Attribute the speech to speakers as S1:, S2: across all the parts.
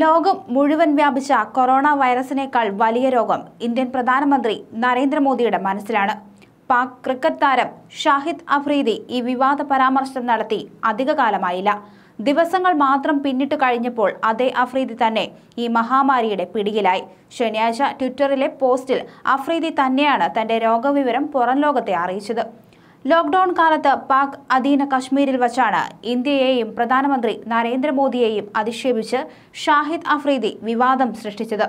S1: ലോകം മുഴുവൻ വ്യാപിച്ച കൊറോണ വൈറസിനേക്കാൾ വലിയ രോഗം ഇന്ത്യൻ പ്രധാനമന്ത്രി നരേന്ദ്രമോദിയുടെ മനസ്സിലാണ് പാക് ക്രിക്കറ്റ് താരം ഷാഹിദ് അഫ്രീദി ഈ വിവാദ പരാമർശം നടത്തി അധികകാലമായില്ല ദിവസങ്ങൾ മാത്രം പിന്നിട്ട് കഴിഞ്ഞപ്പോൾ അതേ അഫ്രീദി തന്നെ ഈ മഹാമാരിയുടെ പിടിയിലായി ശനിയാഴ്ച ട്വിറ്ററിലെ പോസ്റ്റിൽ അഫ്രീദി തന്നെയാണ് തന്റെ രോഗവിവരം പുറം ലോകത്തെ അറിയിച്ചത് ലോക്ഡൌൺ കാലത്ത് പാക് അധീന കശ്മീരിൽ വച്ചാണ് ഇന്ത്യയെയും പ്രധാനമന്ത്രി നരേന്ദ്രമോദിയെയും അധിക്ഷേപിച്ച് ഷാഹിദ് അഫ്രീദി വിവാദം സൃഷ്ടിച്ചത്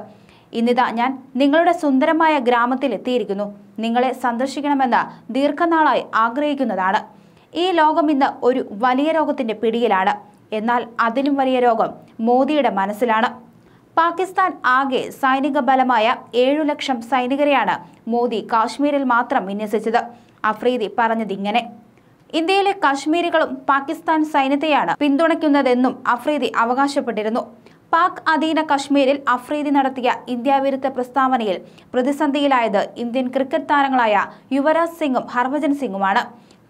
S1: ഇന്നിതാ ഞാൻ നിങ്ങളുടെ സുന്ദരമായ ഗ്രാമത്തിൽ എത്തിയിരിക്കുന്നു നിങ്ങളെ സന്ദർശിക്കണമെന്ന് ദീർഘനാളായി ആഗ്രഹിക്കുന്നതാണ് ഈ ലോകം ഇന്ന് ഒരു വലിയ രോഗത്തിന്റെ പിടിയിലാണ് എന്നാൽ അതിലും വലിയ രോഗം മോദിയുടെ മനസ്സിലാണ് പാകിസ്ഥാൻ ആകെ സൈനിക ബലമായ ഏഴു ലക്ഷം സൈനികരെയാണ് മോദി കാശ്മീരിൽ മാത്രം വിന്യസിച്ചത് അഫ്രീദി പറഞ്ഞതിങ്ങനെ ഇന്ത്യയിലെ കാശ്മീരികളും പാകിസ്ഥാൻ സൈന്യത്തെയാണ് പിന്തുണയ്ക്കുന്നതെന്നും അഫ്രീദി അവകാശപ്പെട്ടിരുന്നു പാക് അധീന കശ്മീരിൽ അഫ്രീദി നടത്തിയ ഇന്ത്യാവിരുദ്ധ പ്രസ്താവനയിൽ പ്രതിസന്ധിയിലായത് ഇന്ത്യൻ ക്രിക്കറ്റ് താരങ്ങളായ യുവരാജ് സിംഗും ഹർഭജൻ സിംഗുമാണ്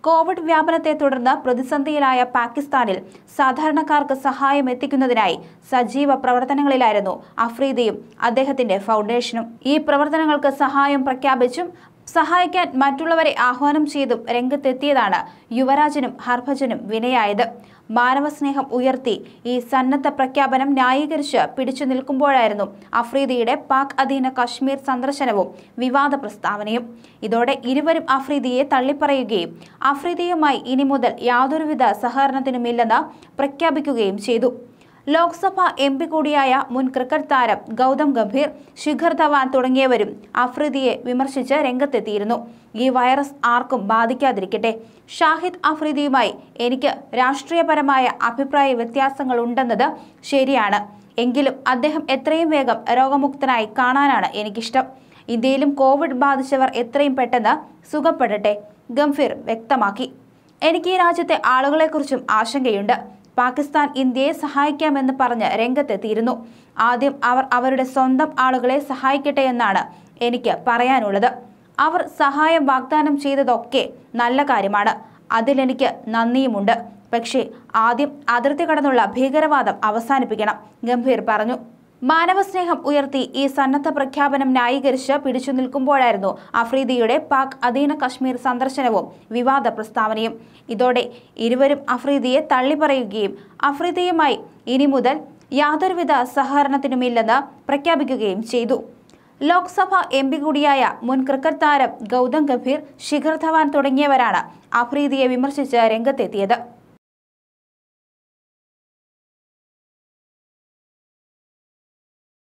S1: കോവിഡ് വ്യാപനത്തെ തുടർന്ന് പ്രതിസന്ധിയിലായ പാകിസ്ഥാനിൽ സാധാരണക്കാർക്ക് സഹായം എത്തിക്കുന്നതിനായി സജീവ പ്രവർത്തനങ്ങളിലായിരുന്നു അഫ്രീദിയും അദ്ദേഹത്തിന്റെ ഫൗണ്ടേഷനും ഈ പ്രവർത്തനങ്ങൾക്ക് സഹായം പ്രഖ്യാപിച്ചും സഹായിക്കാൻ മറ്റുള്ളവരെ ആഹ്വാനം ചെയ്തും രംഗത്തെത്തിയതാണ് യുവരാജനും ഹർഭജനും വിനയായത് മാനവസ്നേഹം ഉയർത്തി ഈ സന്നദ്ധ പ്രഖ്യാപനം ന്യായീകരിച്ച് പിടിച്ചു നിൽക്കുമ്പോഴായിരുന്നു അഫ്രീദിയുടെ പാക് അധീന കശ്മീർ സന്ദർശനവും വിവാദ പ്രസ്താവനയും ഇതോടെ ഇരുവരും അഫ്രീദിയെ തള്ളിപ്പറയുകയും അഫ്രീദിയുമായി ഇനി മുതൽ യാതൊരുവിധ സഹകരണത്തിനുമില്ലെന്ന് പ്രഖ്യാപിക്കുകയും ചെയ്തു ലോക്സഭ എം പി കൂടിയായ മുൻ ക്രിക്കറ്റ് താരം ഗൗതം ഗംഭീർ ശിഖർ ധവാൻ തുടങ്ങിയവരും അഫ്രീദിയെ വിമർശിച്ച് രംഗത്തെത്തിയിരുന്നു ഈ വൈറസ് ആർക്കും ബാധിക്കാതിരിക്കട്ടെ ഷാഹിദ് അഫ്രീദിയുമായി എനിക്ക് രാഷ്ട്രീയപരമായ അഭിപ്രായ വ്യത്യാസങ്ങൾ ഉണ്ടെന്നത് ശരിയാണ് എങ്കിലും അദ്ദേഹം എത്രയും വേഗം രോഗമുക്തനായി കാണാനാണ് എനിക്കിഷ്ടം ഇന്ത്യയിലും കോവിഡ് ബാധിച്ചവർ എത്രയും പെട്ടെന്ന് സുഖപ്പെടട്ടെ ഗംഭീർ വ്യക്തമാക്കി എനിക്ക് ഈ രാജ്യത്തെ ആളുകളെക്കുറിച്ചും ആശങ്കയുണ്ട് പാകിസ്ഥാൻ ഇന്ത്യയെ സഹായിക്കാമെന്ന് പറഞ്ഞ് രംഗത്തെത്തിയിരുന്നു ആദ്യം അവർ അവരുടെ സ്വന്തം ആളുകളെ സഹായിക്കട്ടെ എന്നാണ് എനിക്ക് പറയാനുള്ളത് അവർ സഹായം വാഗ്ദാനം ചെയ്തതൊക്കെ നല്ല കാര്യമാണ് അതിലെനിക്ക് നന്ദിയുമുണ്ട് പക്ഷേ ആദ്യം അതിർത്തി കടന്നുള്ള ഭീകരവാദം അവസാനിപ്പിക്കണം ഗംഭീർ പറഞ്ഞു മാനവസ്നേഹം ഉയർത്തി ഈ സന്നദ്ധ പ്രഖ്യാപനം ന്യായീകരിച്ച് പിടിച്ചു നിൽക്കുമ്പോഴായിരുന്നു അഫ്രീദിയുടെ പാക് അധീന കശ്മീർ സന്ദർശനവും വിവാദ പ്രസ്താവനയും ഇതോടെ ഇരുവരും അഫ്രീദിയെ തള്ളിപ്പറയുകയും അഫ്രീദിയുമായി ഇനി മുതൽ യാതൊരുവിധ സഹകരണത്തിനുമില്ലെന്ന് പ്രഖ്യാപിക്കുകയും ചെയ്തു ലോക്സഭ എം പി കൂടിയായ മുൻ ക്രിക്കറ്റ് താരം ഗൗതം ഗംഭീർ ശിഖർ ധവാൻ തുടങ്ങിയവരാണ് അഫ്രീദിയെ വിമർശിച്ച് രംഗത്തെത്തിയത്